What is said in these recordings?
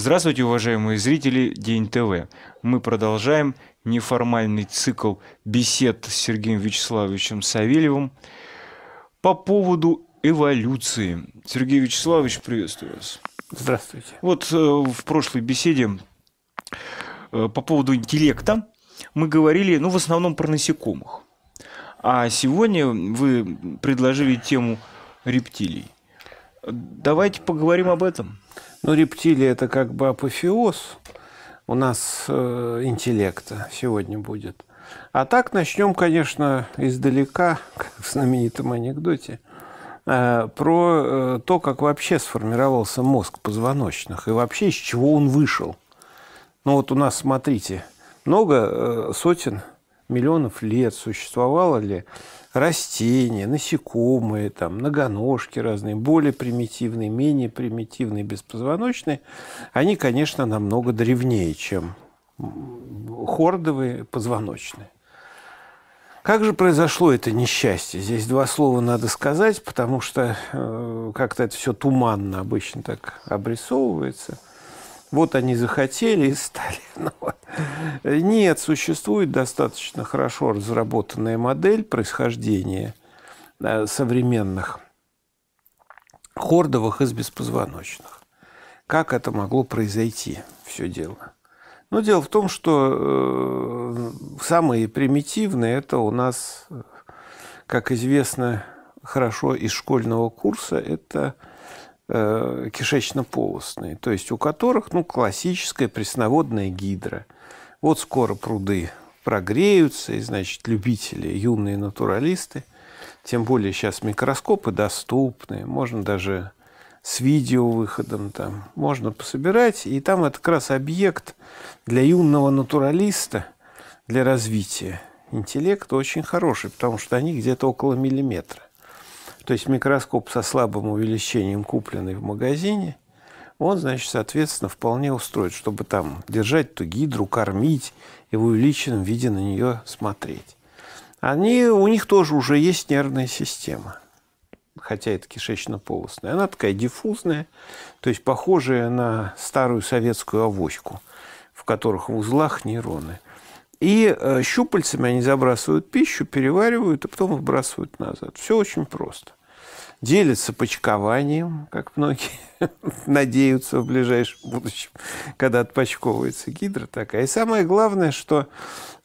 Здравствуйте, уважаемые зрители День ТВ. Мы продолжаем неформальный цикл бесед с Сергеем Вячеславовичем Савельевым по поводу эволюции. Сергей Вячеславович, приветствую вас. Здравствуйте. Вот э, в прошлой беседе э, по поводу интеллекта мы говорили, ну, в основном про насекомых. А сегодня вы предложили тему рептилий. Давайте поговорим об этом. Ну, рептилия – это как бы апофеоз у нас э, интеллекта сегодня будет. А так начнем, конечно, издалека, как в знаменитом анекдоте, э, про э, то, как вообще сформировался мозг позвоночных и вообще из чего он вышел. Ну вот у нас, смотрите, много э, сотен миллионов лет существовало ли растения, насекомые, там, многоножки разные, более примитивные, менее примитивные, беспозвоночные, они, конечно, намного древнее, чем хордовые позвоночные. Как же произошло это несчастье? Здесь два слова надо сказать, потому что э, как-то это все туманно обычно так обрисовывается – вот они захотели и стали. Ну, нет, существует достаточно хорошо разработанная модель происхождения э, современных хордовых из беспозвоночных. Как это могло произойти, все дело? Но ну, дело в том, что э, самые примитивные это у нас, э, как известно, хорошо из школьного курса, это Э, кишечно-полостные, то есть у которых ну, классическая пресноводная гидра. Вот скоро пруды прогреются, и, значит, любители, юные натуралисты, тем более сейчас микроскопы доступны, можно даже с видеовыходом там, можно пособирать, и там это как раз объект для юного натуралиста, для развития интеллекта очень хороший, потому что они где-то около миллиметра. То есть микроскоп со слабым увеличением, купленный в магазине, он, значит, соответственно, вполне устроит, чтобы там держать ту гидру, кормить и в увеличенном виде на нее смотреть. Они, у них тоже уже есть нервная система, хотя это кишечно-полостная. Она такая диффузная, то есть похожая на старую советскую авоську, в которых в узлах нейроны. И э, щупальцами они забрасывают пищу, переваривают, а потом выбрасывают назад. Все очень просто делится почкованием, как многие надеются в ближайшем будущем, когда отпочковывается гидра такая. И самое главное, что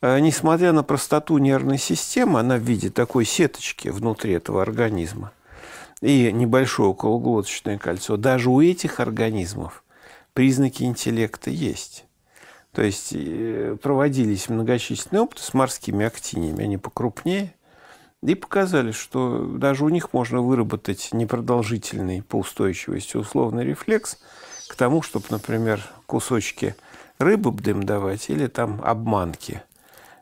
э, несмотря на простоту нервной системы, она в виде такой сеточки внутри этого организма и небольшое окологлоточное кольцо, даже у этих организмов признаки интеллекта есть. То есть э, проводились многочисленные опыты с морскими актиниями, они покрупнее – и показали, что даже у них можно выработать непродолжительный по устойчивости условный рефлекс к тому, чтобы, например, кусочки рыбы дым давать или там обманки,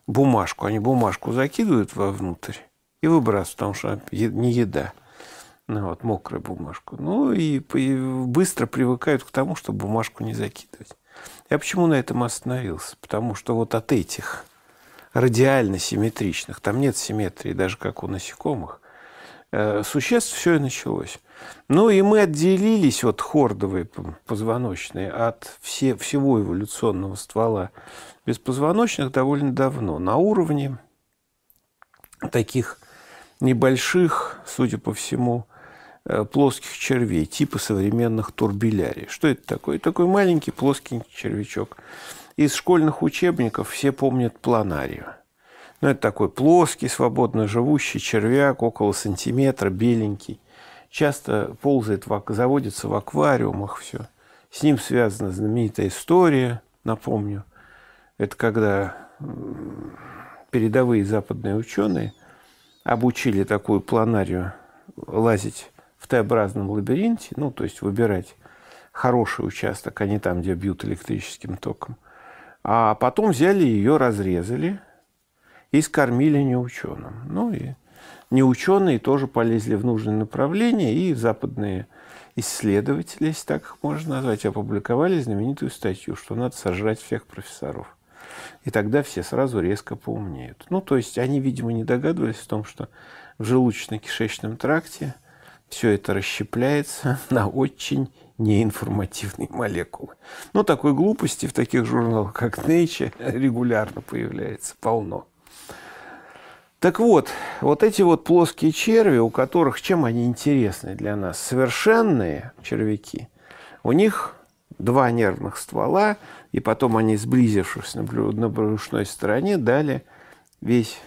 бумажку. Они бумажку закидывают вовнутрь и выбрасывают, потому что не еда. Ну, вот, мокрую бумажку. Ну, и быстро привыкают к тому, чтобы бумажку не закидывать. Я почему на этом остановился? Потому что вот от этих радиально симметричных, там нет симметрии, даже как у насекомых, э, существ все и началось. Ну и мы отделились от хордовой позвоночной, от все, всего эволюционного ствола беспозвоночных довольно давно, на уровне таких небольших, судя по всему, э, плоских червей, типа современных турбилярий. Что это такое? Такой маленький плоский червячок – из школьных учебников все помнят планарию. ну это такой плоский, свободно живущий червяк, около сантиметра, беленький. Часто ползает, заводится в аквариумах все. С ним связана знаменитая история, напомню. Это когда передовые западные ученые обучили такую планарию лазить в Т-образном лабиринте, ну, то есть выбирать хороший участок, а не там, где бьют электрическим током – а потом взяли ее, разрезали и скормили неученым. Ну и неученые тоже полезли в нужное направление, и западные исследователи, если так их можно назвать, опубликовали знаменитую статью, что надо сожрать всех профессоров. И тогда все сразу резко поумнеют. Ну, то есть они, видимо, не догадывались о том, что в желудочно-кишечном тракте все это расщепляется на очень неинформативные молекулы. Но ну, такой глупости в таких журналах, как Nature, регулярно появляется полно. Так вот, вот эти вот плоские черви, у которых чем они интересны для нас? Совершенные червяки, у них два нервных ствола, и потом они, сблизившись на, брю, на брюшной стороне, дали весь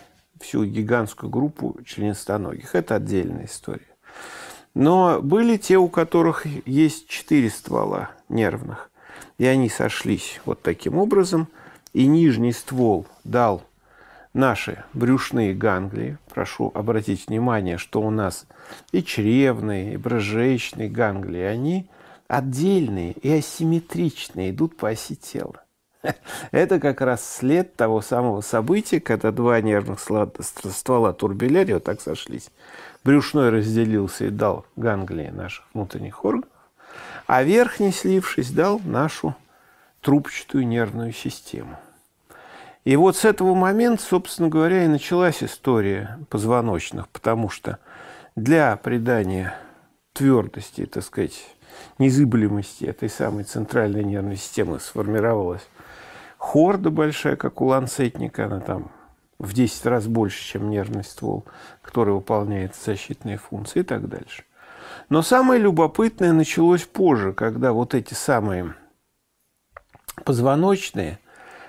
всю гигантскую группу членистоногих. Это отдельная история. Но были те, у которых есть четыре ствола нервных. И они сошлись вот таким образом. И нижний ствол дал наши брюшные ганглии. Прошу обратить внимание, что у нас и чревные, и брожечные ганглии, они отдельные и асимметричные, идут по оси тела. Это как раз след того самого события, когда два нервных ствола турбилярия вот так сошлись. Брюшной разделился и дал ганглии наших внутренних органов, а верхний, слившись, дал нашу трубчатую нервную систему. И вот с этого момента, собственно говоря, и началась история позвоночных, потому что для придания твердости, так сказать, незыблемости этой самой центральной нервной системы сформировалась хорда большая, как у ланцетника, она там в 10 раз больше, чем нервный ствол, который выполняет защитные функции и так дальше. Но самое любопытное началось позже, когда вот эти самые позвоночные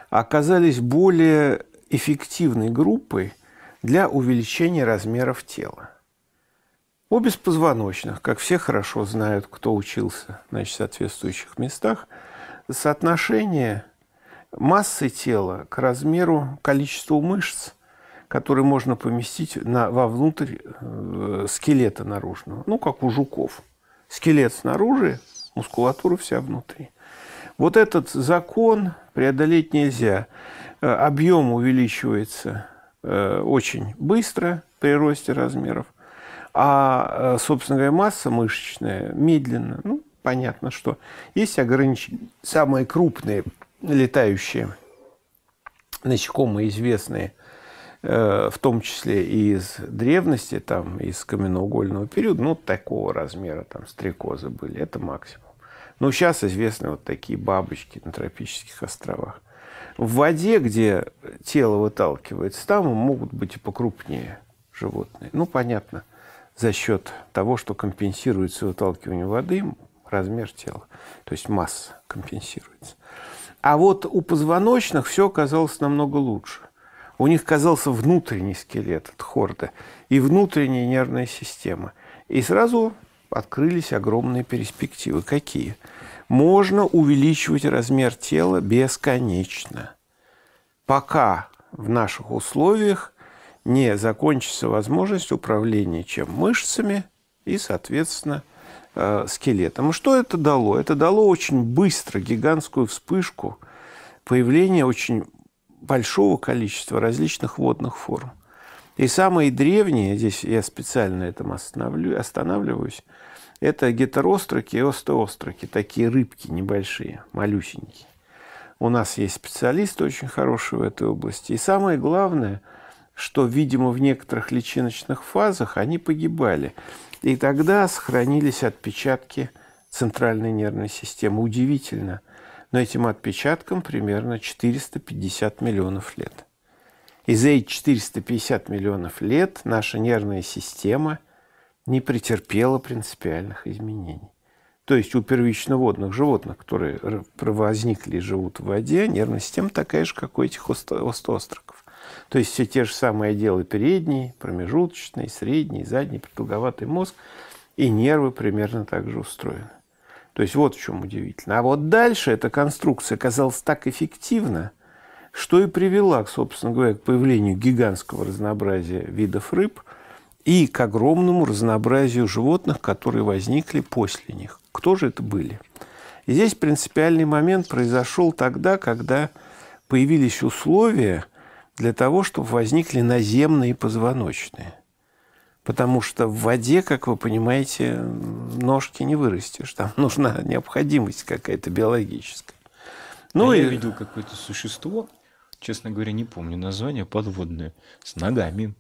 оказались более эффективной группой для увеличения размеров тела. У беспозвоночных, как все хорошо знают, кто учился значит, в соответствующих местах, соотношение массы тела к размеру количеству мышц, которые можно поместить на, вовнутрь э, скелета наружного. Ну, как у жуков. Скелет снаружи, мускулатура вся внутри. Вот этот закон преодолеть нельзя. Э, объем увеличивается э, очень быстро при росте размеров, а, э, собственно говоря, масса мышечная медленно. Ну, понятно, что есть ограничения. Самые крупные летающие насекомые известные, э, в том числе и из древности, там, из каменноугольного периода, ну, такого размера, там, стрекозы были, это максимум. Но сейчас известны вот такие бабочки на тропических островах. В воде, где тело выталкивается, там могут быть и покрупнее животные. Ну, понятно, за счет того, что компенсируется выталкивание воды, размер тела, то есть масса компенсируется. А вот у позвоночных все оказалось намного лучше. У них казался внутренний скелет от хорда и внутренняя нервная система. И сразу открылись огромные перспективы. Какие? Можно увеличивать размер тела бесконечно, пока в наших условиях не закончится возможность управления чем мышцами и, соответственно, Э, скелетом. И что это дало? Это дало очень быстро гигантскую вспышку появления очень большого количества различных водных форм. И самые древние, здесь я специально этом останавливаюсь, это гетеростроки и остеостроки, такие рыбки небольшие, малюсенькие. У нас есть специалисты очень хорошие в этой области. И самое главное, что, видимо, в некоторых личиночных фазах они погибали. И тогда сохранились отпечатки центральной нервной системы. Удивительно, но этим отпечаткам примерно 450 миллионов лет. И за эти 450 миллионов лет наша нервная система не претерпела принципиальных изменений. То есть у первичноводных животных, которые возникли и живут в воде, нервная система такая же, как у этих остро то есть все те же самые отделы передний, промежуточный, средний, задний, продолговатый мозг и нервы примерно так же устроены. То есть вот в чем удивительно. А вот дальше эта конструкция оказалась так эффективна, что и привела, собственно говоря, к появлению гигантского разнообразия видов рыб и к огромному разнообразию животных, которые возникли после них. Кто же это были? И здесь принципиальный момент произошел тогда, когда появились условия – для того, чтобы возникли наземные позвоночные. Потому что в воде, как вы понимаете, ножки не вырастешь. Там нужна необходимость какая-то биологическая. Ну а и... Я видел какое-то существо, честно говоря, не помню название, подводное, с ногами.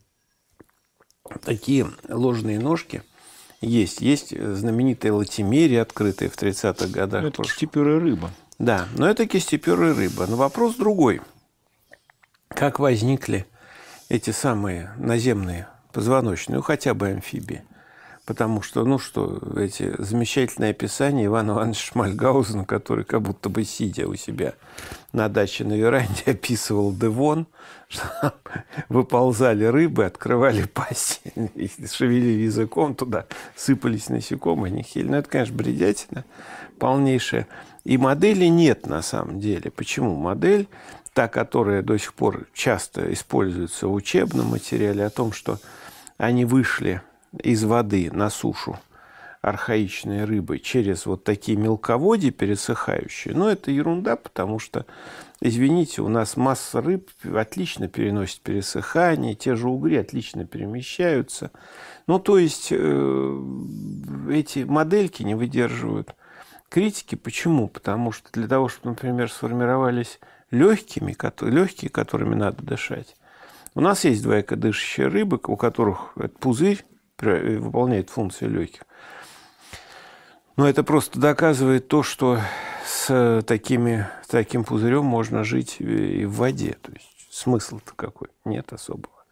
Такие ложные ножки – есть. Есть знаменитая латимерия, открытая в 30-х годах. Ну, это кистеперая рыба. Да, но это кистеперая рыба. Но вопрос другой – как возникли эти самые наземные позвоночные, ну хотя бы амфибии. Потому что, ну что, эти замечательные описания Ивана Ивановича Шмальгаузена, который как будто бы сидя у себя на даче на веранде описывал Девон, что выползали рыбы, открывали пасть, шевелили языком туда, сыпались насекомые, нехиль. Ну, это, конечно, бредятина полнейшая. И модели нет на самом деле. Почему? Модель та, которая до сих пор часто используется в учебном материале, о том, что они вышли из воды на сушу архаичные рыбы через вот такие мелководья пересыхающие, но это ерунда, потому что, извините, у нас масса рыб отлично переносит пересыхание, те же угри отлично перемещаются. Ну, то есть, э, эти модельки не выдерживают критики. Почему? Потому что для того, чтобы, например, сформировались легкими, легкие, которыми надо дышать. У нас есть двоякодышащие рыбы, у которых этот пузырь выполняет функцию легких. Но это просто доказывает то, что с такими, с таким пузырем можно жить э, и в воде. То есть смысл-то какой? Нет особого.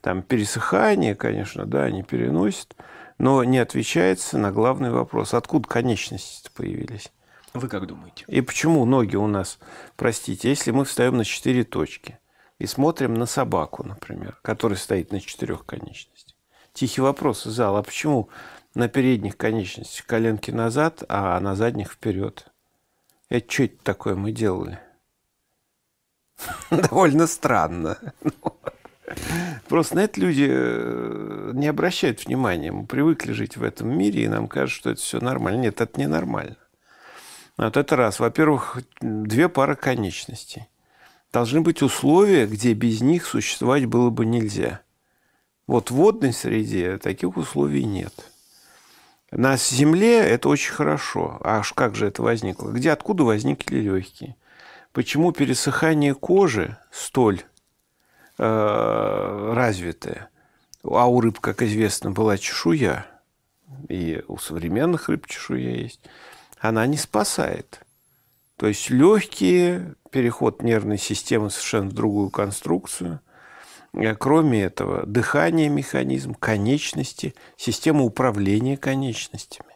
Там пересыхание, конечно, да, они переносят, но не отвечается на главный вопрос, откуда конечности появились. Вы как думаете? И почему ноги у нас, простите, если мы встаем на четыре точки и смотрим на собаку, например, которая стоит на четырех конечностях. Тихий вопрос из зала, а почему на передних конечностях коленки назад, а на задних вперед? Это что это такое мы делали? Довольно странно. Просто на это люди э, не обращают внимания. Мы привыкли жить в этом мире, и нам кажется, что это все нормально. Нет, это не нормально. Вот это раз. Во-первых, две пары конечностей. Должны быть условия, где без них существовать было бы нельзя. Вот в водной среде таких условий нет. На Земле это очень хорошо. Аж как же это возникло? Где, откуда возникли легкие? Почему пересыхание кожи столь э, развитое? А у рыб, как известно, была чешуя. И у современных рыб чешуя есть она не спасает. То есть легкие, переход нервной системы совершенно в другую конструкцию. Э, кроме этого, дыхание механизм, конечности, система управления конечностями.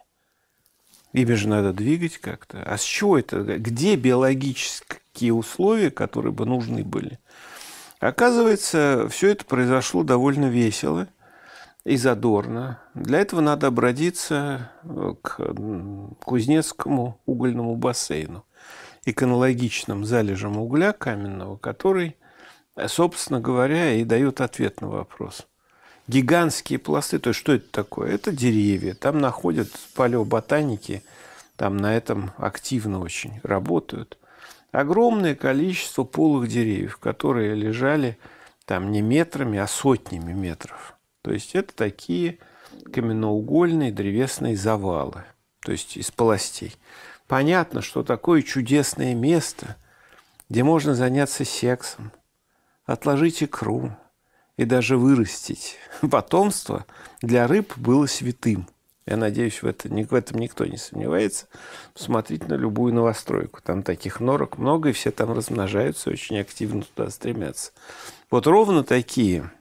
Ими же надо двигать как-то. А с чего это? Где биологические условия, которые бы нужны были? Оказывается, все это произошло довольно весело – и задорно. Для этого надо обратиться э, к Кузнецкому угольному бассейну и к аналогичным залежам угля каменного, который, э, собственно говоря, и дает ответ на вопрос. Гигантские пласты, то есть что это такое? Это деревья. Там находят палеоботаники, там на этом активно очень работают. Огромное количество полых деревьев, которые лежали там не метрами, а сотнями метров – то есть это такие каменноугольные древесные завалы, то есть из полостей. Понятно, что такое чудесное место, где можно заняться сексом, отложить икру и даже вырастить. Потомство для рыб было святым. Я надеюсь, в, это, в этом никто не сомневается. Смотрите на любую новостройку. Там таких норок много, и все там размножаются, очень активно туда стремятся. Вот ровно такие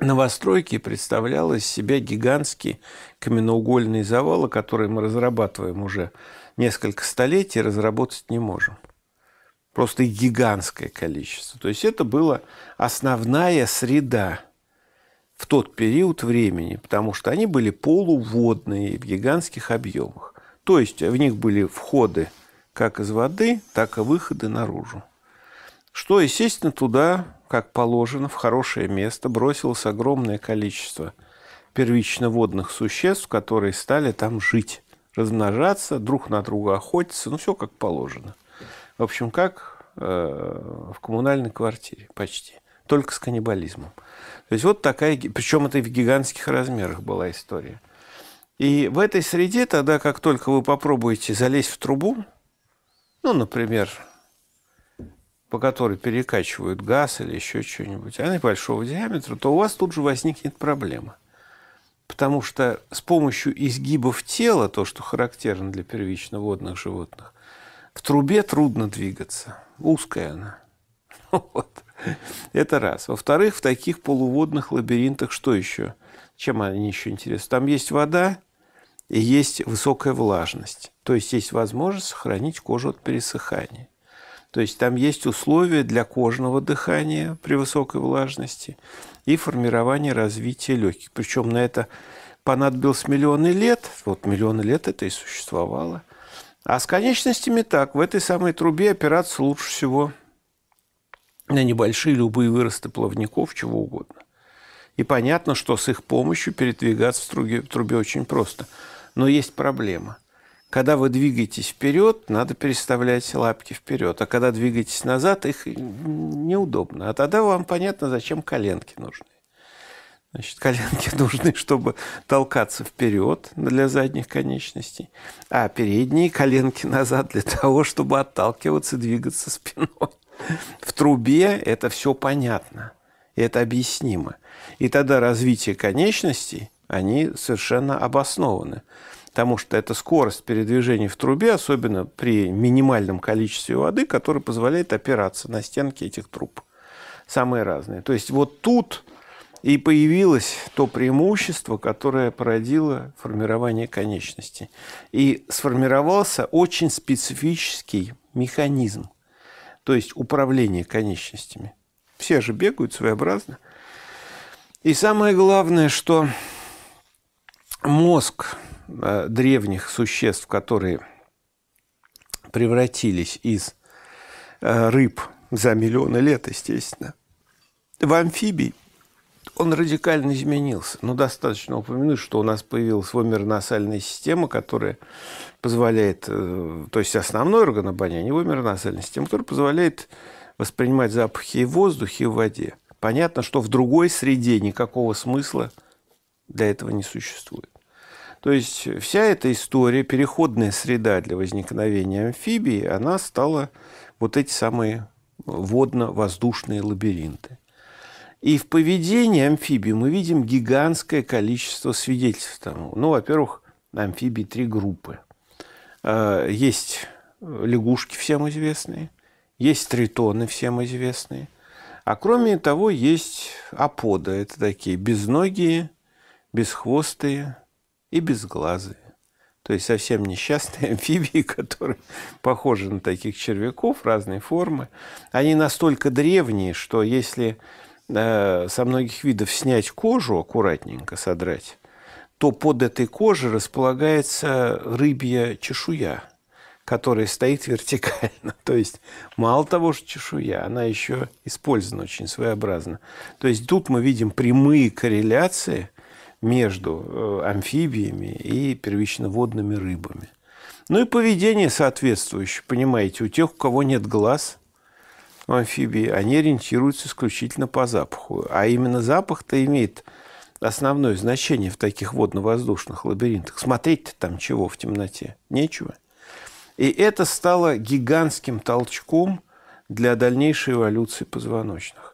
новостройки представлял из себя гигантский каменноугольный завал, который мы разрабатываем уже несколько столетий, разработать не можем. Просто гигантское количество. То есть это была основная среда в тот период времени, потому что они были полуводные в гигантских объемах. То есть в них были входы как из воды, так и выходы наружу. Что, естественно, туда как положено, в хорошее место бросилось огромное количество первично водных существ, которые стали там жить, размножаться, друг на друга охотиться, ну все как положено. В общем, как э, в коммунальной квартире почти, только с каннибализмом. То есть вот такая, причем это и в гигантских размерах была история. И в этой среде тогда, как только вы попробуете залезть в трубу, ну, например, по которой перекачивают газ или еще что-нибудь, а она большого диаметра, то у вас тут же возникнет проблема. Потому что с помощью изгибов тела, то, что характерно для первично водных животных, в трубе трудно двигаться. Узкая она. Вот. Это раз. Во-вторых, в таких полуводных лабиринтах что еще? Чем они еще интересны? Там есть вода и есть высокая влажность. То есть есть возможность сохранить кожу от пересыхания. То есть там есть условия для кожного дыхания при высокой влажности и формирования развития легких. Причем на это понадобилось миллионы лет. Вот миллионы лет это и существовало. А с конечностями так. В этой самой трубе опираться лучше всего на небольшие любые выросты плавников, чего угодно. И понятно, что с их помощью передвигаться в трубе, в трубе очень просто. Но есть проблема – когда вы двигаетесь вперед, надо переставлять лапки вперед, а когда двигаетесь назад, их неудобно. А тогда вам понятно, зачем коленки нужны. Значит, коленки нужны, чтобы толкаться вперед для задних конечностей, а передние коленки назад для того, чтобы отталкиваться и двигаться спиной. В трубе это все понятно, это объяснимо. И тогда развитие конечностей, они совершенно обоснованы потому что это скорость передвижения в трубе, особенно при минимальном количестве воды, которая позволяет опираться на стенки этих труб. Самые разные. То есть вот тут и появилось то преимущество, которое породило формирование конечности. И сформировался очень специфический механизм, то есть управление конечностями. Все же бегают своеобразно. И самое главное, что мозг Э, древних существ, которые превратились из э, рыб за миллионы лет, естественно, в амфибий, он радикально изменился. Но достаточно упомянуть, что у нас появилась вымерно система, которая позволяет, э, то есть основной орган обоняния, вымерно-насальная система, которая позволяет воспринимать запахи и в воздухе, и в воде. Понятно, что в другой среде никакого смысла для этого не существует. То есть вся эта история, переходная среда для возникновения амфибии, она стала вот эти самые водно-воздушные лабиринты. И в поведении амфибии мы видим гигантское количество свидетельств тому. Ну, во-первых, амфибий три группы. Э, есть лягушки всем известные, есть тритоны всем известные, а кроме того есть апода. Это такие безногие, безхвостые и безглазые. То есть совсем несчастные амфибии, которые похожи на таких червяков разной формы. Они настолько древние, что если э, со многих видов снять кожу, аккуратненько содрать, то под этой кожей располагается рыбья чешуя, которая стоит вертикально. То есть мало того, что чешуя, она еще использована очень своеобразно. То есть тут мы видим прямые корреляции – между э, амфибиями и первичноводными рыбами. Ну и поведение соответствующее, понимаете, у тех, у кого нет глаз, у амфибий, они ориентируются исключительно по запаху. А именно запах-то имеет основное значение в таких водно-воздушных лабиринтах. Смотреть-то там чего в темноте? Нечего. И это стало гигантским толчком для дальнейшей эволюции позвоночных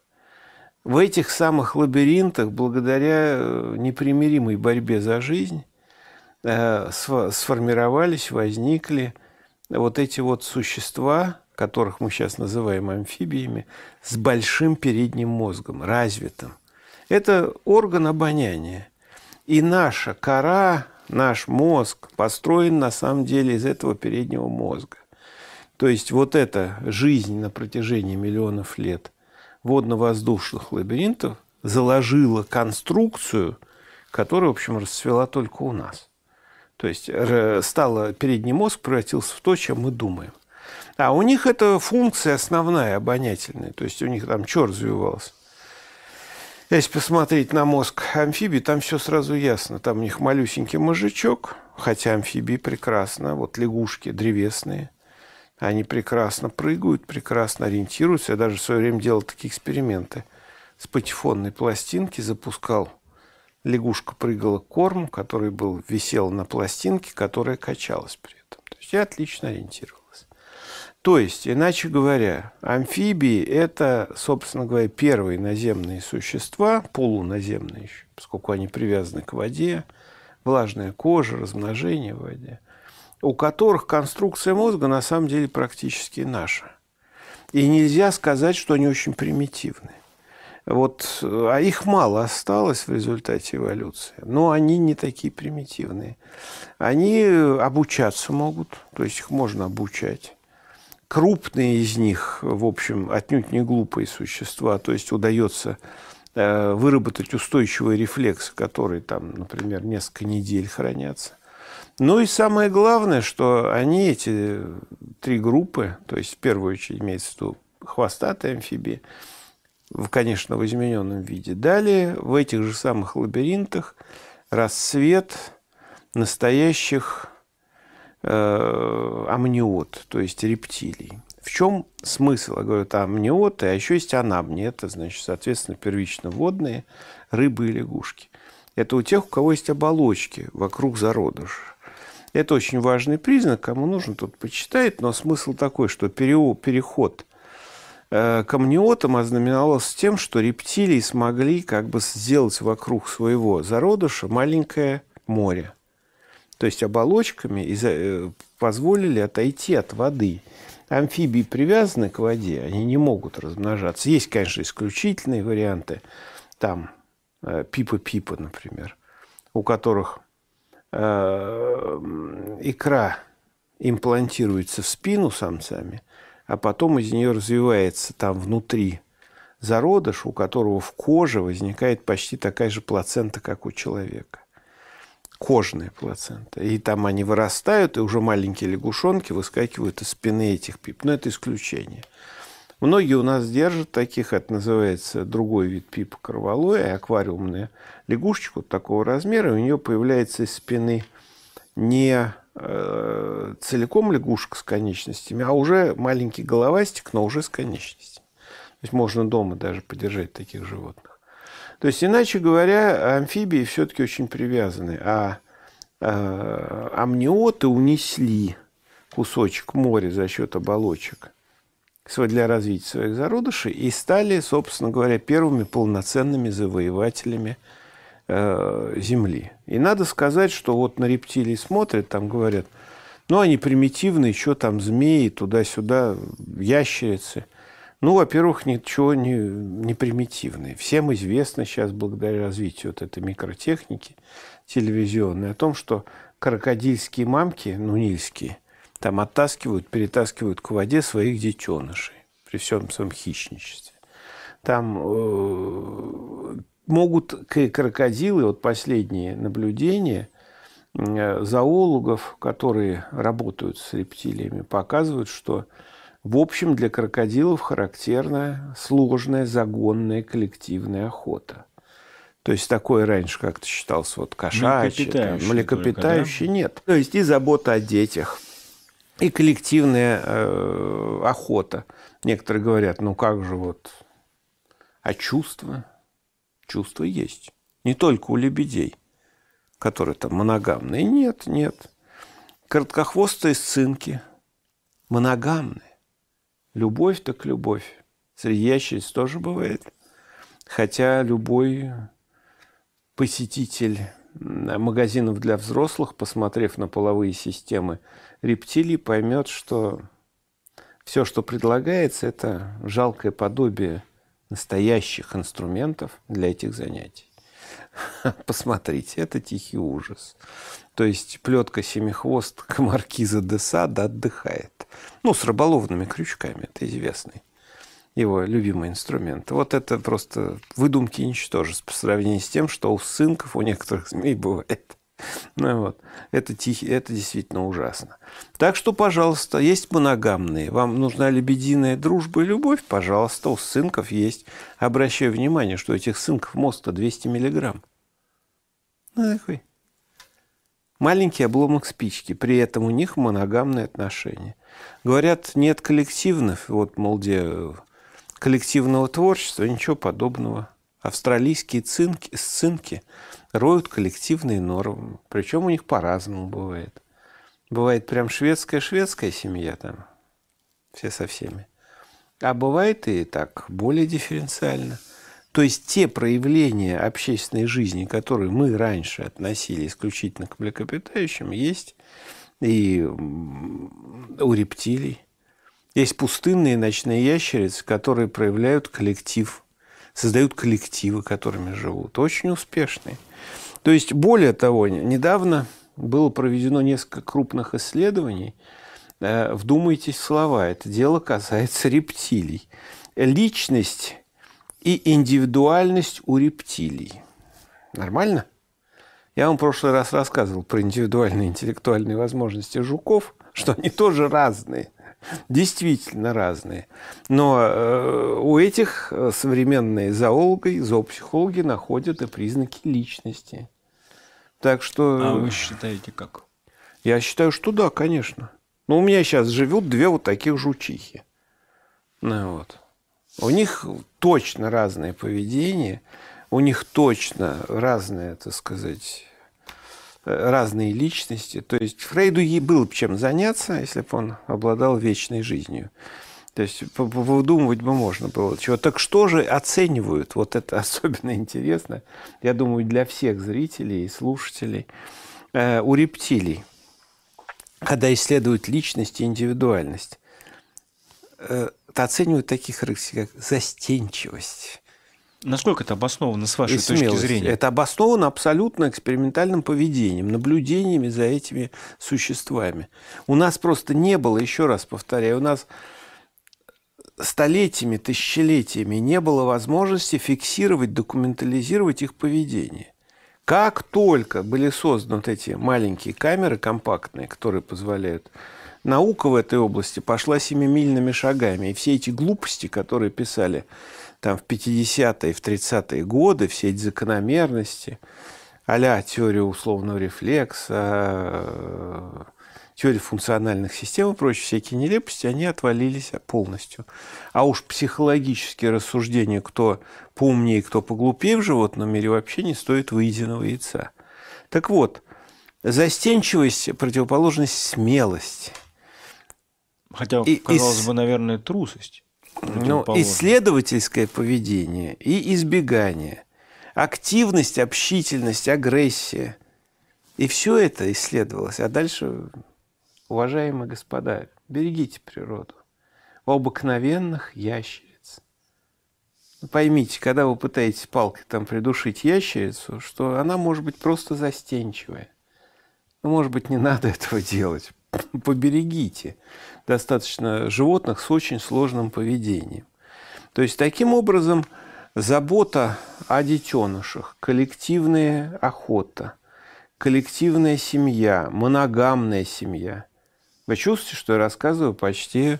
в этих самых лабиринтах, благодаря э, непримиримой борьбе за жизнь, э, сформировались, возникли вот эти вот существа, которых мы сейчас называем амфибиями, с большим передним мозгом, развитым. Это орган обоняния. И наша кора, наш мозг построен на самом деле из этого переднего мозга. То есть вот эта жизнь на протяжении миллионов лет – водно-воздушных лабиринтов заложила конструкцию, которая, в общем, расцвела только у нас. То есть стало, передний мозг превратился в то, чем мы думаем. А у них это функция основная, обонятельная. То есть у них там что развивалось? Если посмотреть на мозг амфибии, там все сразу ясно. Там у них малюсенький мужичок, хотя амфибии прекрасно. Вот лягушки древесные. Они прекрасно прыгают, прекрасно ориентируются. Я даже в свое время делал такие эксперименты. С патефонной пластинки запускал. Лягушка прыгала к корму, который был, висел на пластинке, которая качалась при этом. То есть я отлично ориентировалась. То есть, иначе говоря, амфибии – это, собственно говоря, первые наземные существа, полуназемные еще, поскольку они привязаны к воде, влажная кожа, размножение в воде – у которых конструкция мозга на самом деле практически наша. И нельзя сказать, что они очень примитивны. Вот, а их мало осталось в результате эволюции. Но они не такие примитивные. Они обучаться могут, то есть их можно обучать. Крупные из них, в общем, отнюдь не глупые существа, то есть удается э, выработать устойчивый рефлекс, который там, например, несколько недель хранятся. Ну и самое главное, что они, эти три группы, то есть в первую очередь имеется в виду хвостатые амфибии, в, конечно, в измененном виде. Далее в этих же самых лабиринтах расцвет настоящих э, амниот, то есть рептилий. В чем смысл? Я говорю, это амниоты, а еще есть анамни. Это, значит, соответственно, первично водные рыбы и лягушки. Это у тех, у кого есть оболочки вокруг зародыша. Это очень важный признак. Кому нужно, тот почитает. Но смысл такой, что переход э, к амниотам ознаменовался тем, что рептилии смогли как бы сделать вокруг своего зародыша маленькое море. То есть оболочками э, позволили отойти от воды. Амфибии привязаны к воде, они не могут размножаться. Есть, конечно, исключительные варианты. Там э, пипа-пипа, например, у которых Э, икра имплантируется в спину самцами, а потом из нее развивается там внутри зародыш, у которого в коже возникает почти такая же плацента, как у человека. Кожная плацента. И там они вырастают, и уже маленькие лягушонки выскакивают из спины этих пип. Но это исключение. Многие у нас держат таких, это называется другой вид пипа корвалоя, аквариумная лягушечка вот такого размера, и у нее появляется из спины не э, целиком лягушка с конечностями, а уже маленький головастик, но уже с конечностями. То есть можно дома даже подержать таких животных. То есть, иначе говоря, амфибии все-таки очень привязаны, а э, амниоты унесли кусочек моря за счет оболочек для развития своих зародышей и стали, собственно говоря, первыми полноценными завоевателями э, Земли. И надо сказать, что вот на рептилии смотрят, там говорят, ну, они примитивные, что там змеи, туда-сюда, ящерицы. Ну, во-первых, ничего не, не примитивные. Всем известно сейчас, благодаря развитию вот этой микротехники телевизионной, о том, что крокодильские мамки, ну, нильские – там оттаскивают, перетаскивают к воде своих детенышей при всем своем хищничестве. Там э, могут крокодилы, вот последние наблюдения э, зоологов, которые работают с рептилиями, показывают, что в общем для крокодилов характерна сложная загонная коллективная охота – то есть такое раньше как-то считалось вот кошачье, млекопитающее, там, млекопитающее только, да? нет. То есть и забота о детях, и коллективная э, охота. Некоторые говорят, ну как же вот, а чувства? Чувства есть. Не только у лебедей, которые там моногамные. Нет, нет. Короткохвостые сынки моногамные. Любовь так любовь. Среди ящериц тоже бывает. Хотя любой посетитель магазинов для взрослых, посмотрев на половые системы рептилий поймет, что все, что предлагается, это жалкое подобие настоящих инструментов для этих занятий. Посмотрите, это тихий ужас. То есть плетка семихвостка маркиза де Сада отдыхает. Ну, с рыболовными крючками, это известный его любимый инструмент. Вот это просто выдумки ничтожеств по сравнению с тем, что у сынков у некоторых змей бывает. Ну, вот. это, тихий, это действительно ужасно. Так что, пожалуйста, есть моногамные. Вам нужна лебединая дружба и любовь? Пожалуйста, у сынков есть. Обращаю внимание, что этих сынков моста 200 миллиграмм. Ну, такой маленький обломок спички. При этом у них моногамные отношения. Говорят, нет коллективных, вот, мол, где э, коллективного творчества, ничего подобного. Австралийские цинки, сцинки роют коллективные нормы, причем у них по-разному бывает. Бывает прям шведская-шведская семья там, все со всеми. А бывает и так, более дифференциально. То есть те проявления общественной жизни, которые мы раньше относили исключительно к млекопитающим, есть и у рептилий. Есть пустынные ночные ящерицы, которые проявляют коллектив создают коллективы, которыми живут, очень успешные. То есть, более того, недавно было проведено несколько крупных исследований. Э, вдумайтесь в слова, это дело касается рептилий. Личность и индивидуальность у рептилий. Нормально? Я вам в прошлый раз рассказывал про индивидуальные интеллектуальные возможности жуков, что они тоже разные действительно разные. Но э, у этих э, современные зоологи, зоопсихологи находят и признаки личности. Так что... А э, вы считаете как? Я считаю, что да, конечно. Но ну, у меня сейчас живут две вот таких жучихи. Ну, вот. У них точно разное поведение, у них точно разное, так сказать, разные личности. То есть Фрейду ей было чем заняться, если бы он обладал вечной жизнью. То есть выдумывать бы можно было чего. Так что же оценивают? Вот это особенно интересно, я думаю, для всех зрителей и слушателей. Э, у рептилий, когда исследуют личность и индивидуальность, э, оценивают такие характеристики, как застенчивость, Насколько это обосновано с вашей точки зрения? Это обосновано абсолютно экспериментальным поведением, наблюдениями за этими существами. У нас просто не было, еще раз повторяю, у нас столетиями, тысячелетиями не было возможности фиксировать, документализировать их поведение. Как только были созданы вот эти маленькие камеры компактные, которые позволяют, наука в этой области пошла семимильными шагами. И все эти глупости, которые писали там, в 50-е, в 30-е годы все эти закономерности, а теория условного рефлекса, э, теория функциональных систем и прочие всякие нелепости, они отвалились полностью. А уж психологические рассуждения, кто поумнее, кто поглупее в животном мире, вообще не стоит выеденного яйца. Так вот, застенчивость – противоположность смелости. Хотя, и, казалось и... бы, наверное, трусость. Ну, исследовательское поведение и избегание, активность, общительность, агрессия. И все это исследовалось. А дальше, уважаемые господа, берегите природу. У обыкновенных ящериц. Ну, поймите, когда вы пытаетесь палкой там придушить ящерицу, что она может быть просто застенчивая. Ну, может быть, не надо этого делать. Поберегите достаточно животных с очень сложным поведением. То есть таким образом забота о детенышах, коллективная охота, коллективная семья, моногамная семья. Вы чувствуете, что я рассказываю почти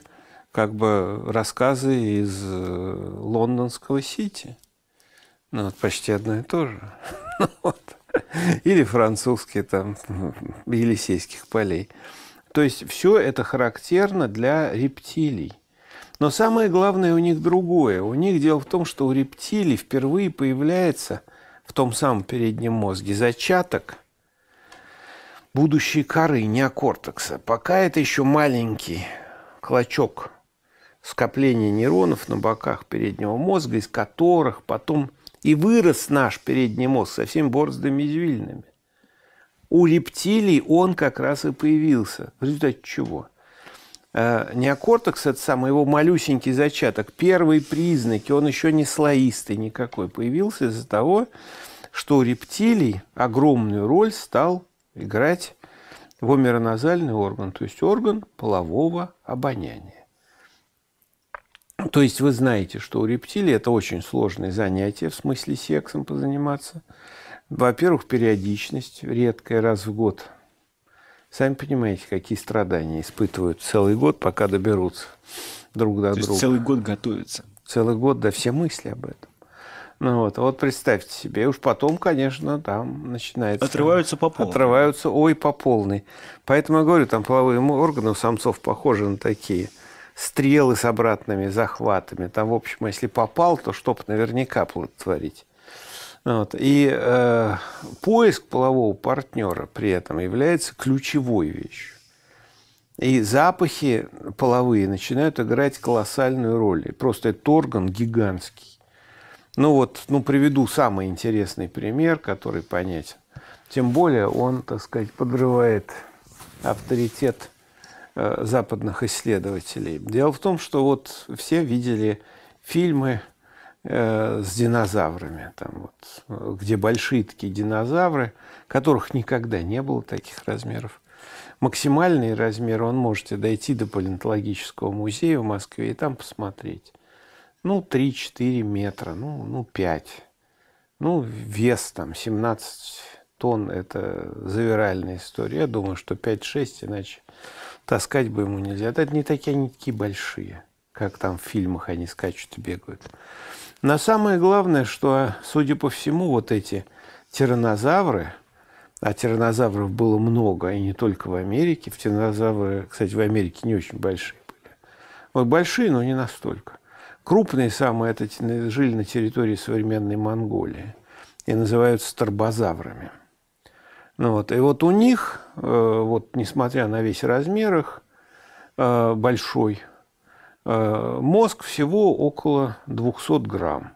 как бы рассказы из э, лондонского Сити. Ну, вот почти одно и то же. Ну или французские там Елисейских полей. То есть все это характерно для рептилий. Но самое главное у них другое. У них дело в том, что у рептилий впервые появляется в том самом переднем мозге зачаток будущей коры неокортекса. Пока это еще маленький клочок скопления нейронов на боках переднего мозга, из которых потом и вырос наш передний мозг со всеми борздами извильными у рептилий он как раз и появился. В результате чего? Э, неокортекс – это самый его малюсенький зачаток, первые признаки, он еще не слоистый никакой, появился из-за того, что у рептилий огромную роль стал играть вомероназальный орган, то есть орган полового обоняния. То есть вы знаете, что у рептилий это очень сложное занятие, в смысле сексом позаниматься – во-первых, периодичность редкая, раз в год. Сами понимаете, какие страдания испытывают целый год, пока доберутся друг до То друга. целый год готовятся. Целый год, да, все мысли об этом. Ну вот, а вот представьте себе, уж потом, конечно, там начинается... Отрываются по полной. Отрываются, ой, по полной. Поэтому я говорю, там половые органы у самцов похожи на такие стрелы с обратными захватами. Там, в общем, если попал, то чтоб наверняка плодотворить. Вот. И э, поиск полового партнера при этом является ключевой вещью. И запахи половые начинают играть колоссальную роль. И просто этот орган гигантский. Ну вот, ну приведу самый интересный пример, который понятен. Тем более он, так сказать, подрывает авторитет э, западных исследователей. Дело в том, что вот все видели фильмы Э, с динозаврами, там вот, э, где большие такие динозавры, которых никогда не было таких размеров. максимальные размеры он можете дойти до палеонтологического музея в Москве и там посмотреть. Ну, 3-4 метра, ну, ну 5. Ну, вес там 17 тонн – это завиральная история. Я думаю, что 5-6, иначе таскать бы ему нельзя. Это не такие, они такие большие, как там в фильмах они скачут и бегают. Но самое главное, что, судя по всему, вот эти тиранозавры, а тиранозавров было много, и не только в Америке. В тиранозавры, кстати, в Америке не очень большие были. Вот большие, но не настолько. Крупные самые это жили на территории современной Монголии и называются тарбозаврами. Ну вот, и вот у них, э, вот, несмотря на весь размер их э, большой, Э, мозг всего около 200 грамм.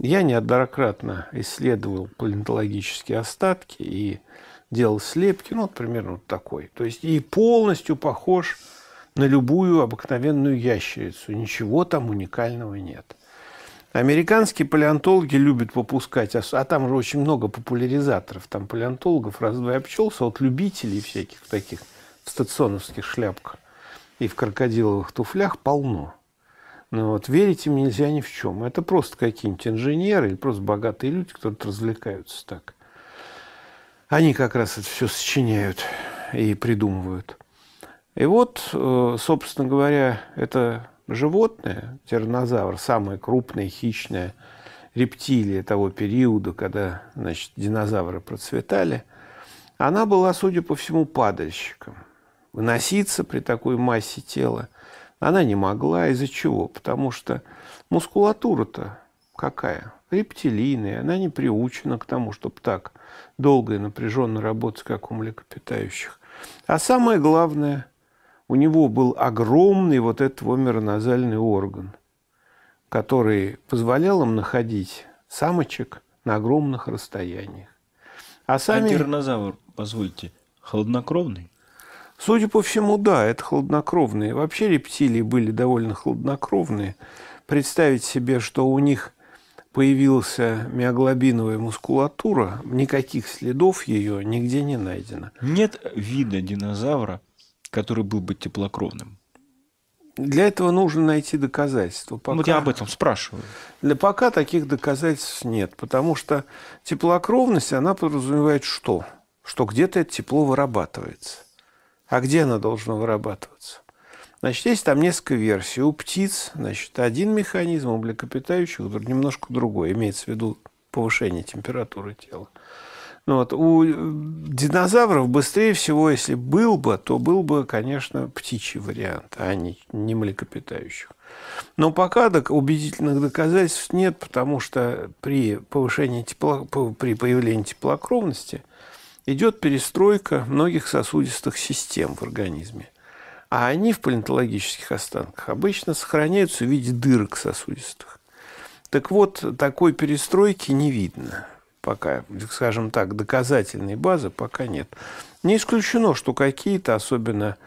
Я неоднократно исследовал палеонтологические остатки и делал слепки, ну, вот примерно вот такой. То есть и полностью похож на любую обыкновенную ящерицу. Ничего там уникального нет. Американские палеонтологи любят попускать, а там же очень много популяризаторов, там палеонтологов раз-два обчелся вот любителей всяких таких в стационовских шляпках и в крокодиловых туфлях полно. Но ну вот верить им нельзя ни в чем. Это просто какие-нибудь инженеры или просто богатые люди, которые развлекаются так. Они как раз это все сочиняют и придумывают. И вот, э, собственно говоря, это животное, тиранозавр, самое крупное, хищное, рептилия того периода, когда значит, динозавры процветали, она была, судя по всему, падальщиком – выноситься при такой массе тела она не могла. Из-за чего? Потому что мускулатура-то какая? Рептилийная. Она не приучена к тому, чтобы так долго и напряженно работать, как у млекопитающих. А самое главное, у него был огромный вот этот вомероназальный орган, который позволял им находить самочек на огромных расстояниях. А сами... А тиранозавр, позвольте, холоднокровный? Судя по всему, да, это хладнокровные. Вообще рептилии были довольно хладнокровные. Представить себе, что у них появилась миоглобиновая мускулатура, никаких следов ее нигде не найдено. Нет вида динозавра, который был бы теплокровным. Для этого нужно найти доказательства. Пока... Ну, вот я об этом спрашиваю. Для пока таких доказательств нет, потому что теплокровность, она подразумевает что? Что где-то это тепло вырабатывается. А где она должна вырабатываться? Значит, есть там несколько версий. У птиц, значит, один механизм, у млекопитающих немножко другой. Имеется в виду повышение температуры тела. Ну, вот, у э, динозавров быстрее всего, если был бы, то был бы, конечно, птичий вариант, а не, не млекопитающих. Но пока так убедительных доказательств нет, потому что при повышении тепло, при появлении теплокровности – идет перестройка многих сосудистых систем в организме. А они в палеонтологических останках обычно сохраняются в виде дырок сосудистых. Так вот, такой перестройки не видно пока, скажем так, доказательной базы пока нет. Не исключено, что какие-то, особенно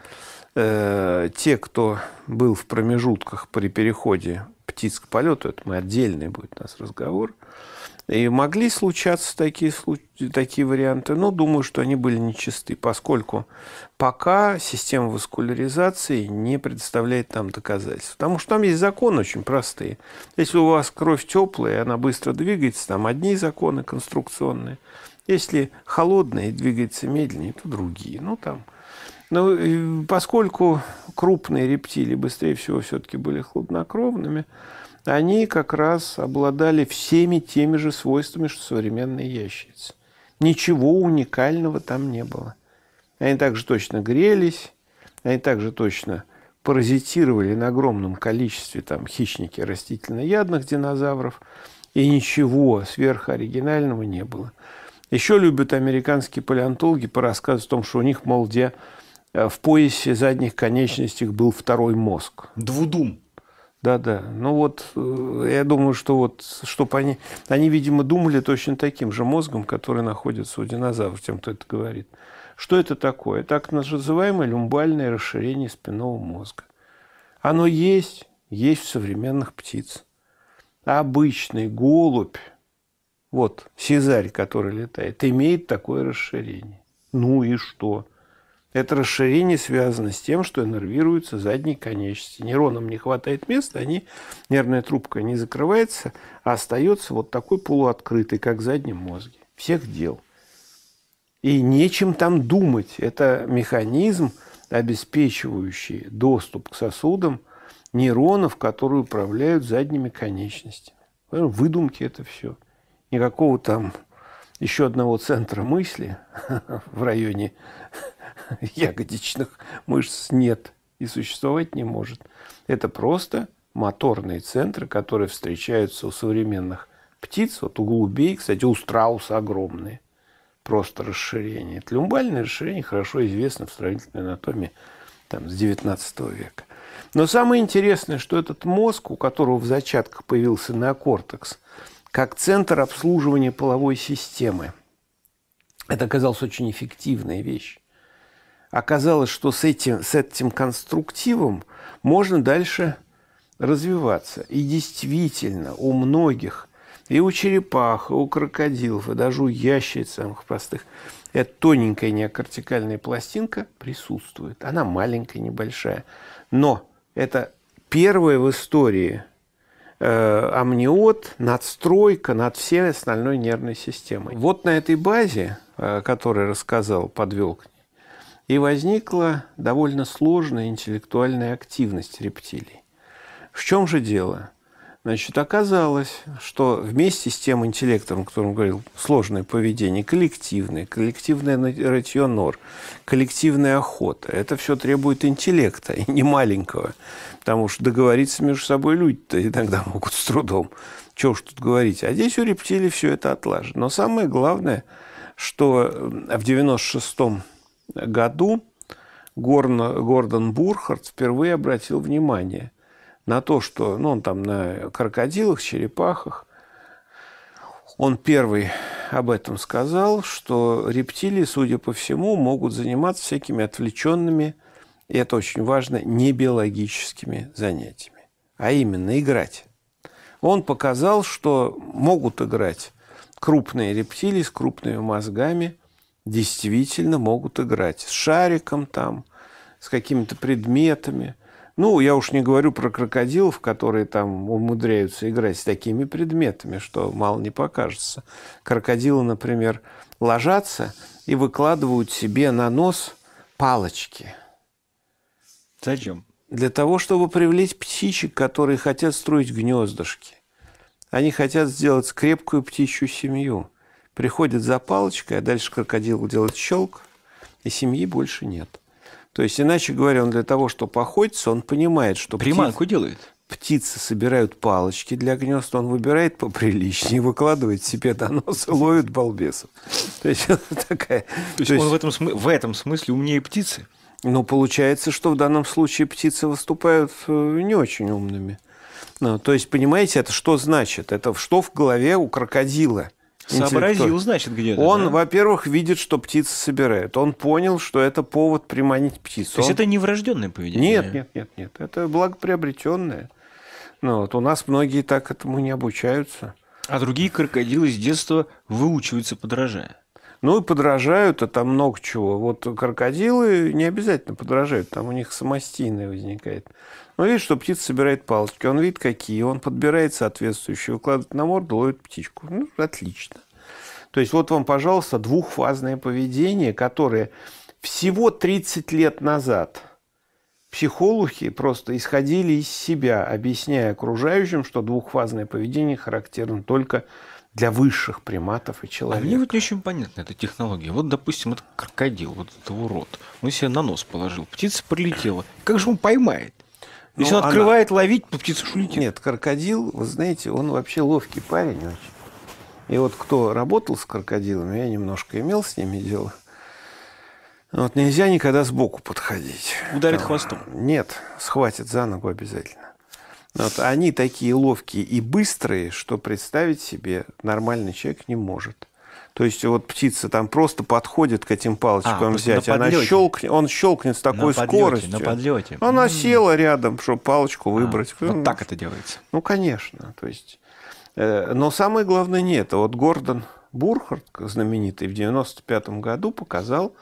э, те, кто был в промежутках при переходе птиц к полету, это мы отдельный будет у нас разговор, и могли случаться такие, такие варианты, но думаю, что они были нечисты, поскольку пока система васкуляризации не предоставляет там доказательств. Потому что там есть законы очень простые. Если у вас кровь теплая, она быстро двигается, там одни законы конструкционные. Если холодная и двигается медленнее, то другие. Ну, там... Но ну, поскольку крупные рептилии быстрее всего все-таки были хладнокровными, они как раз обладали всеми теми же свойствами, что современные ящерицы. Ничего уникального там не было. Они также точно грелись, они также точно паразитировали на огромном количестве там, хищники растительноядных динозавров, и ничего сверхоригинального не было. Еще любят американские палеонтологи по рассказу о том, что у них, мол, где э, в поясе задних конечностей был второй мозг. Двудум. Да, да. Ну вот, э, я думаю, что вот, чтобы они, они, видимо, думали точно таким же мозгом, который находится у динозавров, тем, кто это говорит. Что это такое? Так называемое люмбальное расширение спинного мозга. Оно есть, есть в современных птиц. обычный голубь, вот, сизарь, который летает, имеет такое расширение. Ну и что? Это расширение связано с тем, что иннервируются задние конечности. Нейронам не хватает места, они, нервная трубка не закрывается, а остается вот такой полуоткрытый, как в заднем мозге. Всех дел. И нечем там думать. Это механизм, обеспечивающий доступ к сосудам нейронов, которые управляют задними конечностями. Ну, выдумки это все. Никакого там еще одного центра мысли в районе ягодичных мышц нет и существовать не может. Это просто моторные центры, которые встречаются у современных птиц, вот у голубей, кстати, у страуса огромные, просто расширение. Тлюмбальное расширение хорошо известно в строительной анатомии там, с 19 века. Но самое интересное, что этот мозг, у которого в зачатках появился неокортекс, как центр обслуживания половой системы, это оказалось очень эффективная вещь оказалось, что с этим, с этим конструктивом можно дальше развиваться. И действительно, у многих, и у черепах, и у крокодилов, и даже у ящериц самых простых, эта тоненькая неокортикальная пластинка присутствует. Она маленькая, небольшая. Но это первая в истории э, амниот, надстройка над всей остальной нервной системой. Вот на этой базе, э, которую рассказал, подвел к и возникла довольно сложная интеллектуальная активность рептилий. В чем же дело? Значит, оказалось, что вместе с тем интеллектом, о котором говорил, сложное поведение, коллективное, коллективное рытье нор, коллективная охота, это все требует интеллекта, и не маленького, потому что договориться между собой люди-то иногда могут с трудом. Чего уж тут говорить. А здесь у рептилий все это отлажено. Но самое главное, что в 96-м году Горн, Гордон Бурхард впервые обратил внимание на то, что ну, он там на крокодилах, черепахах. Он первый об этом сказал, что рептилии, судя по всему, могут заниматься всякими отвлеченными, и это очень важно, не биологическими занятиями, а именно играть. Он показал, что могут играть крупные рептилии с крупными мозгами – действительно могут играть с шариком там, с какими-то предметами. Ну, я уж не говорю про крокодилов, которые там умудряются играть с такими предметами, что мало не покажется. Крокодилы, например, ложатся и выкладывают себе на нос палочки. Зачем? Для того, чтобы привлечь птичек, которые хотят строить гнездышки. Они хотят сделать крепкую птичью семью приходит за палочкой, а дальше крокодил делает щелк, и семьи больше нет. То есть, иначе говоря, он для того, чтобы охотиться, он понимает, что... Приманку птиц... делает птицы собирают палочки для гнезд, он выбирает поприличнее, выкладывает себе до носа, ловит балбесов. То есть это такая... То есть, То есть он в этом, см... в этом смысле умнее птицы? Ну, получается, что в данном случае птицы выступают э, не очень умными. Ну, то есть, понимаете, это что значит? Это что в голове у крокодила? Сообразил, значит, где-то. Он, да? во-первых, видит, что птица собирает. Он понял, что это повод приманить птицу. То есть он... это не врожденное поведение? Нет, нет, нет, нет. Это благоприобретенное. Ну, вот у нас многие так этому не обучаются. А другие крокодилы с детства выучиваются подражая. Ну и подражают, а там много чего. Вот крокодилы не обязательно подражают, там у них самостийное возникает. Он ну, видишь, что птица собирает палочки, он видит, какие, он подбирает соответствующие, выкладывает на морду, ловит птичку. Ну, отлично. То есть вот вам, пожалуйста, двухфазное поведение, которое всего 30 лет назад психологи просто исходили из себя, объясняя окружающим, что двухфазное поведение характерно только для высших приматов и человека. А мне вот не очень понятна эта технология. Вот, допустим, этот крокодил, вот этот урод, он себе на нос положил, птица прилетела. Как же он поймает? Ну, Если ну, он открывает, она... ловить, птица улетит. Нет, крокодил, вы знаете, он вообще ловкий парень очень. И вот кто работал с крокодилами, я немножко имел с ними дело, вот нельзя никогда сбоку подходить. Ударит Там... хвостом? Нет, схватит за ногу обязательно. Вот, они такие ловкие и быстрые, что представить себе нормальный человек не может. То есть вот птица там просто подходит к этим палочкам а, взять, на она щелкнет, он щелкнет с такой на подлете, скоростью. На подлете. Она м-м. села рядом, чтобы палочку а, выбрать. А, ну, вот так это делается. Ну конечно, то есть. Э, но самое главное не это. Вот Гордон Бурхард, знаменитый, в 1995 году показал,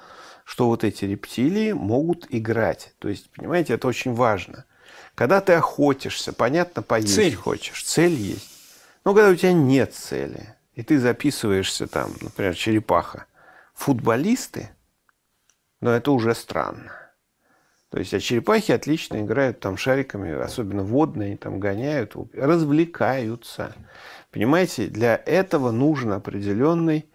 что вот эти рептилии могут играть. То есть, понимаете, это очень важно. Когда ты охотишься, понятно, поесть цель. хочешь. Цель есть. Но когда у тебя нет цели, и ты записываешься там, например, черепаха, футболисты, но это уже странно. То есть, а черепахи отлично играют там шариками, особенно водные, там гоняют, развлекаются. Понимаете, для этого нужен определенный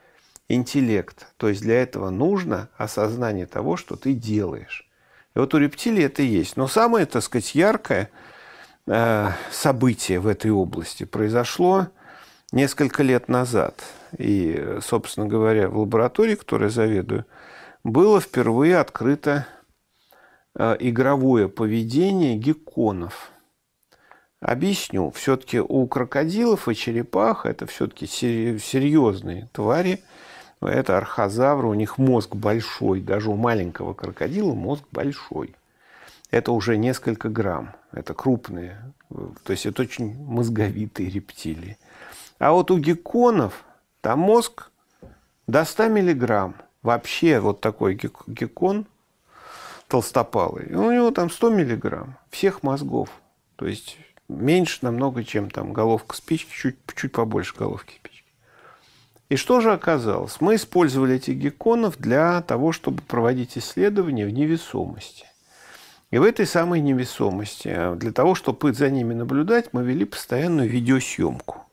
интеллект. То есть для этого нужно осознание того, что ты делаешь. И вот у рептилий это есть. Но самое, так сказать, яркое э, событие в этой области произошло несколько лет назад. И, собственно говоря, в лаборатории, которой я заведую, было впервые открыто э, игровое поведение гекконов. Объясню. Все-таки у крокодилов и черепах это все-таки серьезные твари – это архозавры, у них мозг большой, даже у маленького крокодила мозг большой. Это уже несколько грамм, это крупные, то есть это очень мозговитые рептилии. А вот у гекконов там мозг до 100 миллиграмм. Вообще вот такой геккон толстопалый, у него там 100 миллиграмм всех мозгов. То есть меньше намного, чем там головка спички, чуть, чуть побольше головки. И что же оказалось? Мы использовали этих гекконов для того, чтобы проводить исследования в невесомости. И в этой самой невесомости, э, для того, чтобы за ними наблюдать, мы вели постоянную видеосъемку.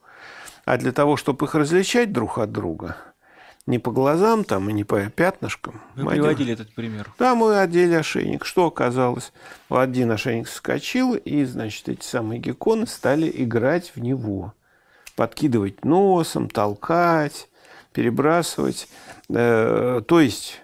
А для того, чтобы их различать друг от друга, не по глазам там и не по пятнышкам. Вы мы приводили одел... этот пример. Да, мы одели ошейник. Что оказалось? Один ошейник соскочил, и, значит, эти самые гекконы стали играть в него – подкидывать носом, толкать, перебрасывать. Э, то есть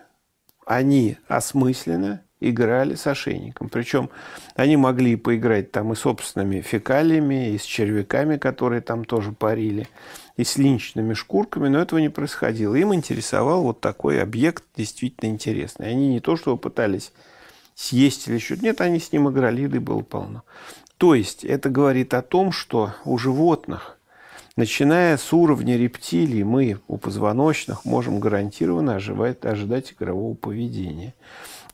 они осмысленно играли с ошейником. Причем они могли поиграть там и собственными фекалиями, и с червяками, которые там тоже парили, и с линчными шкурками, но этого не происходило. Им интересовал вот такой объект действительно интересный. Они не то, что пытались съесть или еще Нет, они с ним играли, еды было полно. То есть это говорит о том, что у животных Начиная с уровня рептилий, мы у позвоночных можем гарантированно ожидать, ожидать игрового поведения.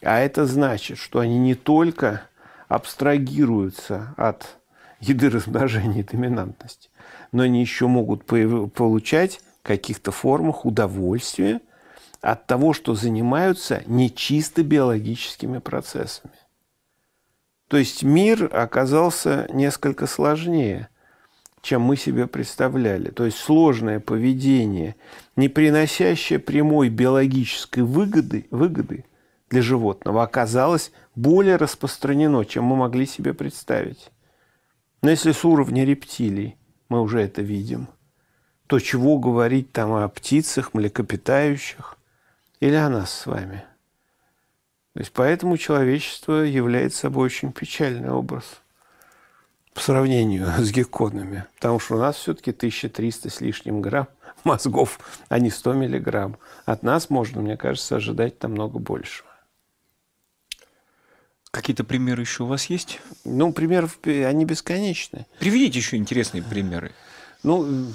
А это значит, что они не только абстрагируются от еды размножения и доминантности, но они еще могут получать в каких-то формах удовольствия от того, что занимаются не чисто биологическими процессами. То есть мир оказался несколько сложнее чем мы себе представляли. То есть сложное поведение, не приносящее прямой биологической выгоды, выгоды для животного, оказалось более распространено, чем мы могли себе представить. Но если с уровня рептилий мы уже это видим, то чего говорить там о птицах, млекопитающих или о нас с вами? То есть поэтому человечество является собой очень печальный образ – по сравнению с гекконами, потому что у нас все-таки 1300 с лишним грамм мозгов, а не 100 миллиграмм. От нас можно, мне кажется, ожидать намного больше. Какие-то примеры еще у вас есть? Ну, примеров, они бесконечны. Приведите еще интересные примеры. Ну,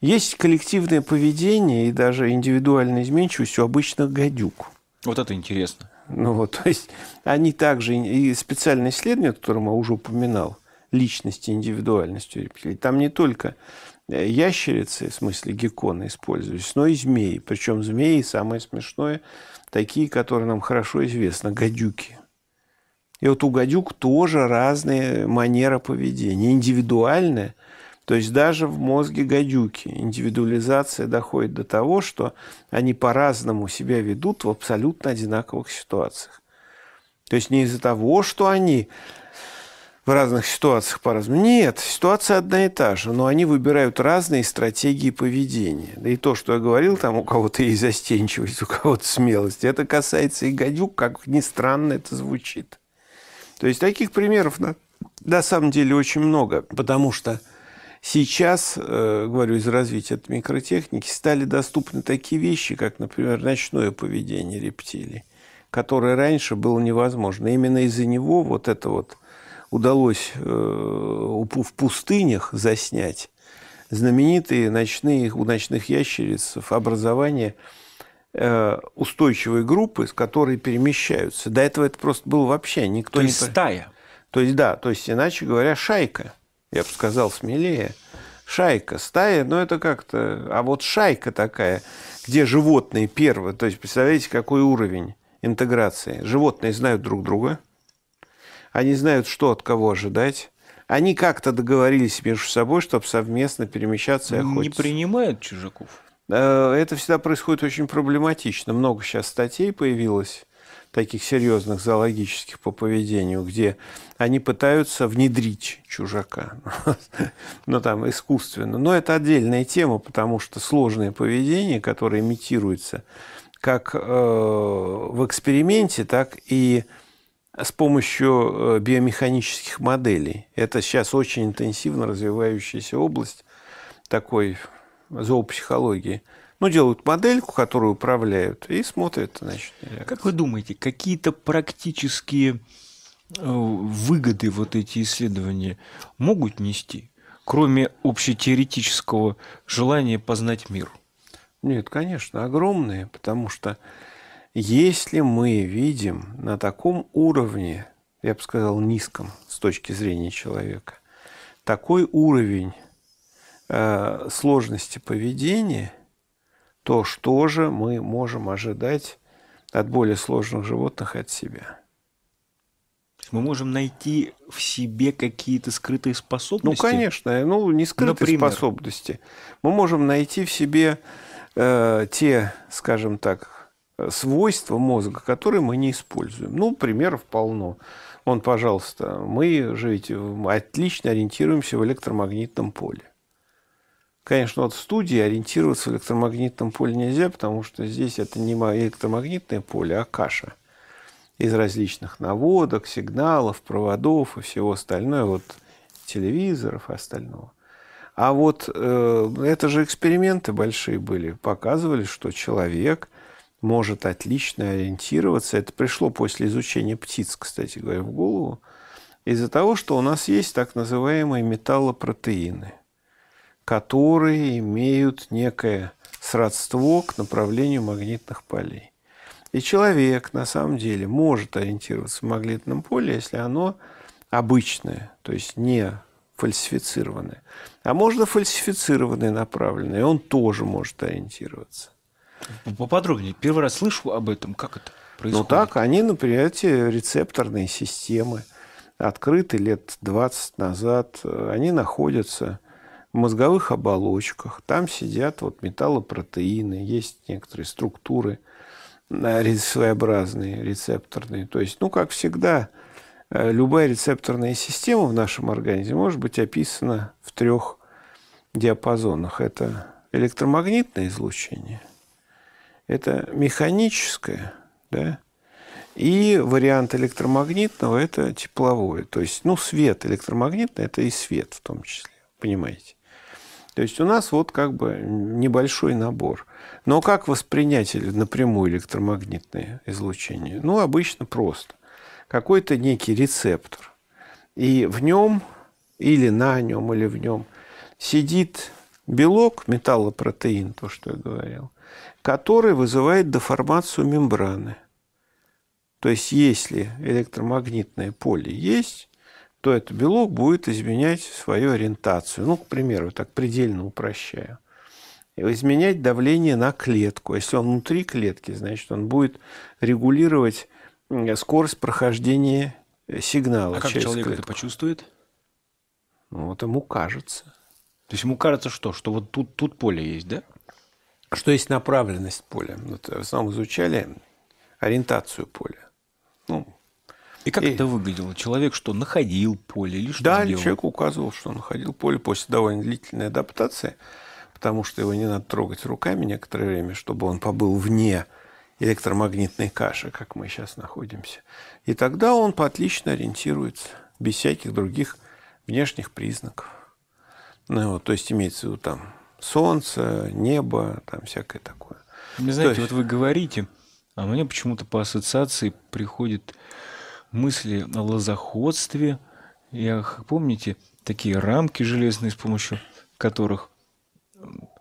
есть коллективное поведение и даже индивидуальная изменчивость у обычных гадюк. Вот это интересно. Ну вот, то есть они также и специальное исследование, о котором я уже упоминал, личности, индивидуальностью рептилий, там не только э, ящерицы, в смысле гекконы, используются, но и змеи. Причем змеи, самое смешное, такие, которые нам хорошо известны, гадюки. И вот у гадюк тоже разные манера поведения. Индивидуальная – то есть даже в мозге гадюки индивидуализация доходит до того, что они по-разному себя ведут в абсолютно одинаковых ситуациях. То есть не из-за того, что они в разных ситуациях по-разному. Нет, ситуация одна и та же, но они выбирают разные стратегии поведения. Да и то, что я говорил, там у кого-то есть застенчивость, у кого-то смелость, это касается и гадюк, как ни странно это звучит. То есть таких примеров на, на самом деле очень много, потому что Сейчас, э, говорю, из развития от микротехники стали доступны такие вещи, как, например, ночное поведение рептилий, которое раньше было невозможно. Именно из-за него вот это вот удалось э, в пустынях заснять знаменитые ночные, у ночных ящериц образование э, устойчивой группы, с которой перемещаются. До этого это просто было вообще никто то не... То есть стая. То есть да, то есть иначе говоря шайка я бы сказал смелее, шайка. Стая, но ну, это как-то... А вот шайка такая, где животные первые. То есть, представляете, какой уровень интеграции. Животные знают друг друга. Они знают, что от кого ожидать. Они как-то договорились между собой, чтобы совместно перемещаться и охотиться. Не принимают чужаков. Э, это всегда происходит очень проблематично. Много сейчас статей появилось таких серьезных зоологических по поведению, где они пытаются внедрить чужака, но ну, там искусственно. Но это отдельная тема, потому что сложное поведение, которое имитируется как э, в эксперименте, так и с помощью э, биомеханических моделей. Это сейчас очень интенсивно развивающаяся область такой зоопсихологии – ну, делают модельку, которую управляют, и смотрят, значит. Реакцию. Как вы думаете, какие-то практические э, выгоды вот эти исследования могут нести, кроме общетеоретического желания познать мир? Нет, конечно, огромные, потому что если мы видим на таком уровне, я бы сказал, низком с точки зрения человека, такой уровень э, сложности поведения – то что же мы можем ожидать от более сложных животных от себя? Мы можем найти в себе какие-то скрытые ну, способности. Ну, конечно, ну не скрытые Например? способности. Мы можем найти в себе э, те, скажем так, свойства мозга, которые мы не используем. Ну, примеров полно. Вон, пожалуйста, мы же ведь отлично ориентируемся в электромагнитном поле. Конечно, от студии ориентироваться в электромагнитном поле нельзя, потому что здесь это не электромагнитное поле, а каша из различных наводок, сигналов, проводов и всего остального, вот телевизоров и остального. А вот э, это же эксперименты большие были, показывали, что человек может отлично ориентироваться. Это пришло после изучения птиц, кстати говоря, в голову, из-за того, что у нас есть так называемые металлопротеины – которые имеют некое сродство к направлению магнитных полей. И человек на самом деле может ориентироваться в магнитном поле, если оно обычное, то есть не фальсифицированное. А можно фальсифицированное направленное, и он тоже может ориентироваться. Поподробнее. Первый раз слышу об этом. Как это происходит? Ну так, они, например, эти рецепторные системы открыты лет 20 назад. Они находятся в мозговых оболочках. Там сидят вот металлопротеины, есть некоторые структуры э, своеобразные, рецепторные. То есть, ну, как всегда, э, любая рецепторная система в нашем организме может быть описана в трех диапазонах. Это электромагнитное излучение, это механическое, да, и вариант электромагнитного – это тепловое. То есть, ну, свет электромагнитный – это и свет в том числе, понимаете? То есть у нас вот как бы небольшой набор. Но как воспринять напрямую электромагнитное излучение? Ну, обычно просто. Какой-то некий рецептор. И в нем, или на нем, или в нем сидит белок, металлопротеин, то, что я говорил, который вызывает деформацию мембраны. То есть, если электромагнитное поле есть, то этот белок будет изменять свою ориентацию. Ну, к примеру, так предельно упрощаю. Изменять давление на клетку. Если он внутри клетки, значит, он будет регулировать скорость прохождения э, сигнала. А как через человек клетку. это почувствует? Ну, вот ему кажется. То есть ему кажется, что? Что вот тут, тут поле есть, да? Что есть направленность поля. Вот в основном изучали ориентацию поля. Ну, и как и... это выглядело? Человек что, находил поле или что Да, делал? человек указывал, что находил поле после довольно длительной адаптации, потому что его не надо трогать руками некоторое время, чтобы он побыл вне электромагнитной каши, как мы сейчас находимся. И тогда он отлично ориентируется, без всяких других внешних признаков. Ну, вот, то есть имеется в виду там солнце, небо, там всякое такое. Вы знаете, есть... вот вы говорите, а мне почему-то по ассоциации приходит мысли о лозоходстве. Я, помните, такие рамки железные, с помощью которых,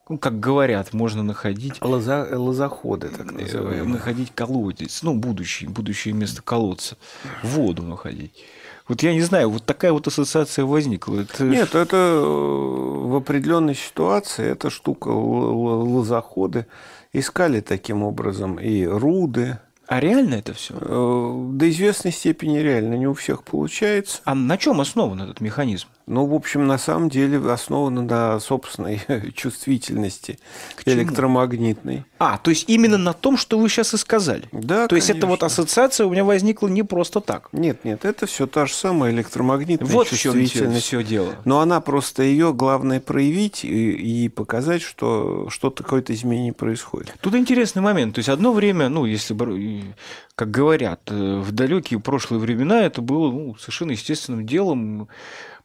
ну, как говорят, можно находить... Лоза, лозоходы, так э, называемые. Находить колодец, ну, будущее, будущее место колодца, воду находить. Вот я не знаю, вот такая вот ассоциация возникла. Это... Нет, это э, в определенной ситуации, эта штука лозоходы искали таким образом и руды, а реально это все? Э, до известной степени реально, не у всех получается. А на чем основан этот механизм? Ну, в общем, на самом деле основано на собственной чувствительности К электромагнитной. А, то есть именно на том, что вы сейчас и сказали. Да. То конечно. есть это вот ассоциация у меня возникла не просто так. Нет, нет, это все та же самая электромагнитная вот чувствительность. все дело. Но она просто ее главное проявить и, и показать, что что-то какое-то изменение происходит. Тут интересный момент. То есть одно время, ну, если как говорят, э, в далекие прошлые времена это было ну, совершенно естественным делом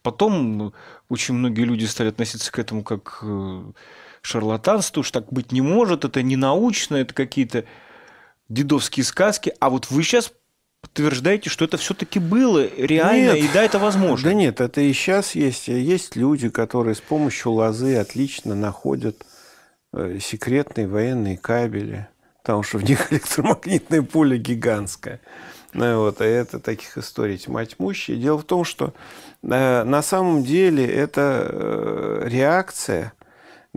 Потом очень многие люди стали относиться к этому как к э, шарлатанству, уж так быть не может, это не научно, это какие-то дедовские сказки. А вот вы сейчас подтверждаете, что это все-таки было реально, нет, и да, это возможно. Да нет, это и сейчас есть. Есть люди, которые с помощью лозы отлично находят э, секретные военные кабели, потому что в них электромагнитное поле гигантское. Э, вот, а это таких историй тьма тьмущая. Дело в том, что э, на самом деле это э, реакция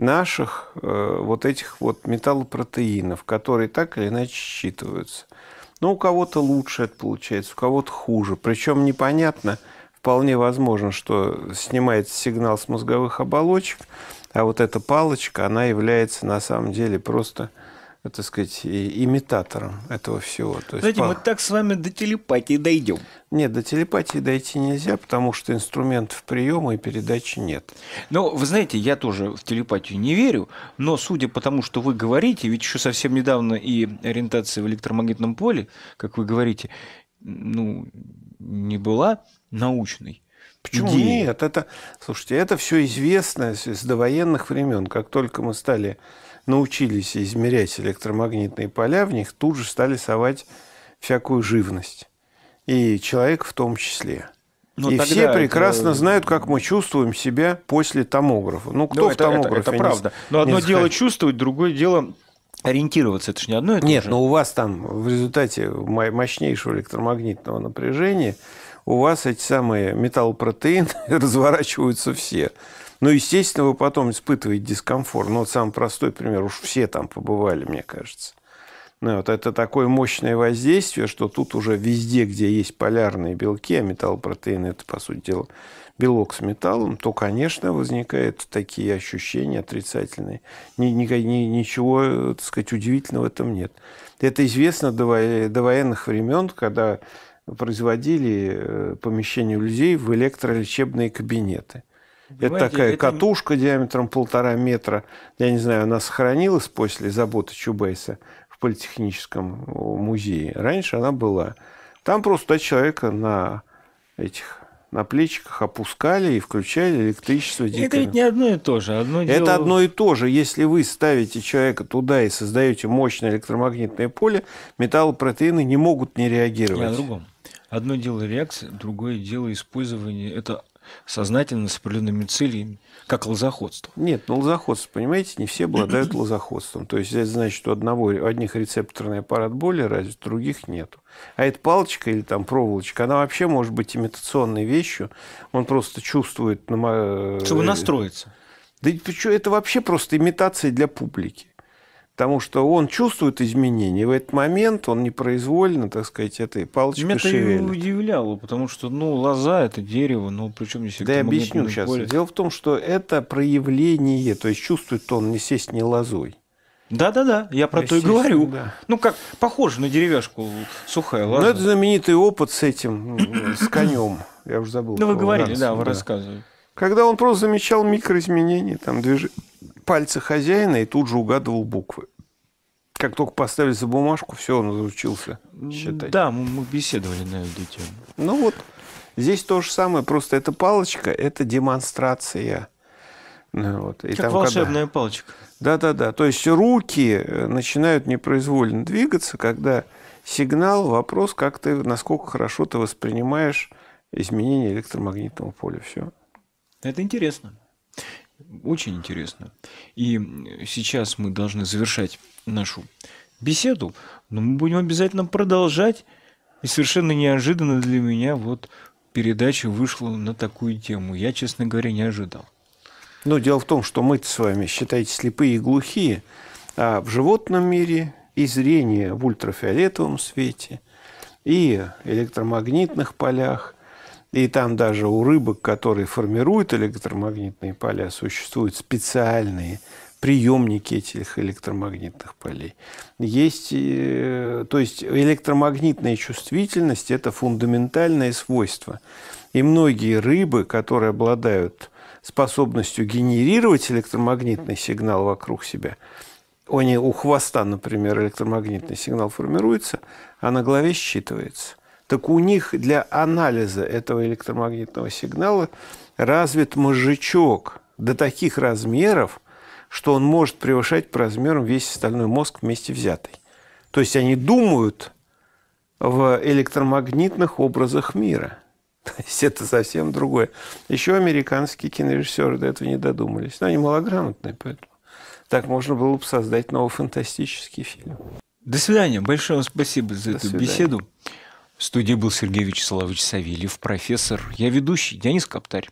наших вот этих вот металлопротеинов, которые так или иначе считываются. Но ну, у кого-то лучше это получается, у кого-то хуже. Причем непонятно, вполне возможно, что снимается сигнал с мозговых оболочек, а вот эта палочка, она является на самом деле просто Э, так сказать, имитатором этого всего. То есть, Знаете, по... мы так с вами до телепатии дойдем. Нет, до телепатии дойти нельзя, потому что инструментов приема и передачи нет. Ну, вы знаете, я тоже в телепатию не верю, но судя по тому, что вы говорите, ведь еще совсем недавно и ориентация в электромагнитном поле, как вы говорите, ну, не была научной. Почему идеей. нет? Это, слушайте, это все известно с довоенных времен. Как только мы стали научились измерять электромагнитные поля, в них тут же стали совать всякую живность. И человек в том числе. Но ну, и все прекрасно это... знают, как мы чувствуем себя после томографа. Ну, кто да, ну, в это, томографе? Это, это правда. Не, но одно не дело чувствовать, другое дело ориентироваться. Это же не одно и то Нет, же. но у вас там в результате мощнейшего электромагнитного напряжения у вас эти самые металлопротеины разворачиваются все. Ну, естественно, вы потом испытываете дискомфорт. Ну, вот самый простой пример, уж все там побывали, мне кажется. Ну, вот это такое мощное воздействие, что тут уже везде, где есть полярные белки, а металлопротеин – это, по сути дела, белок с металлом, то, конечно, возникают такие ощущения отрицательные. Ни, ни, ни, ничего, так сказать, удивительного в этом нет. Это известно до, до военных времен, когда производили э, помещение людей в электролечебные кабинеты. Понимаете, это такая это... катушка диаметром полтора метра. Я не знаю, она сохранилась после заботы Чубайса в Политехническом музее. Раньше она была. Там просто человека на этих на плечиках опускали и включали электричество дикарем. Это ведь не одно и то же. Одно дело... Это одно и то же. Если вы ставите человека туда и создаете мощное электромагнитное поле, металлопротеины не могут не реагировать. Я о другом. Одно дело реакция, другое дело использование. Это сознательно с определенными целями, как лозоходство. Нет, ну, лозоходство, понимаете, не все обладают лозоходством. То есть, это значит, что одного, у одних рецепторный аппарат боли развит, других нет. А эта палочка или там проволочка, она вообще может быть имитационной вещью. Он просто чувствует... Э, Чтобы настроиться. Да это вообще просто имитация для публики потому что он чувствует изменения, и в этот момент он непроизвольно, так сказать, этой палочкой Меня шевелит. Меня удивляло, потому что, ну, лоза – это дерево, ну, причем не Да я объясню сейчас. Поле. Дело в том, что это проявление, то есть чувствует он не сесть не лозой. Да-да-да, я про то и говорю. Да. Ну, как, похоже на деревяшку сухая лоза. Ну, это знаменитый опыт с этим, ну, с конем. Я уже забыл. Ну, вы говорили, да, вы рассказывали. Когда он просто замечал микроизменения, там, движение пальцы хозяина и тут же угадывал буквы. Как только поставили за бумажку, все, он разучился считать. Да, мы беседовали на эту тему. Ну вот, здесь то же самое, просто эта палочка – это демонстрация. Ну, вот. И как там, волшебная когда... палочка. Да-да-да, то есть руки э, начинают непроизвольно двигаться, когда сигнал, вопрос, как ты, насколько хорошо ты воспринимаешь изменение электромагнитного поля. Все. Это интересно. Очень интересно. И сейчас мы должны завершать нашу беседу, но мы будем обязательно продолжать. И совершенно неожиданно для меня вот передача вышла на такую тему. Я, честно говоря, не ожидал. Но ну, дело в том, что мы с вами, считаете, слепые и глухие, а в животном мире и зрение в ультрафиолетовом свете, и электромагнитных полях, и там даже у рыбок, которые формируют электромагнитные поля, существуют специальные приемники этих электромагнитных полей. Есть, э, то есть электромагнитная чувствительность – это фундаментальное свойство. И многие рыбы, которые обладают способностью генерировать электромагнитный сигнал вокруг себя, они, у хвоста, например, электромагнитный сигнал формируется, а на голове считывается так у них для анализа этого электромагнитного сигнала развит мозжечок до таких размеров, что он может превышать по размерам весь остальной мозг вместе взятый. То есть они думают в электромагнитных образах мира. То есть это совсем другое. Еще американские кинорежиссеры до этого не додумались. Но они малограмотные, поэтому так можно было бы создать новый фантастический фильм. До свидания. Большое спасибо за до эту свидания. беседу. В студии был Сергей Вячеславович Савельев, профессор. Я ведущий, Денис Коптарь.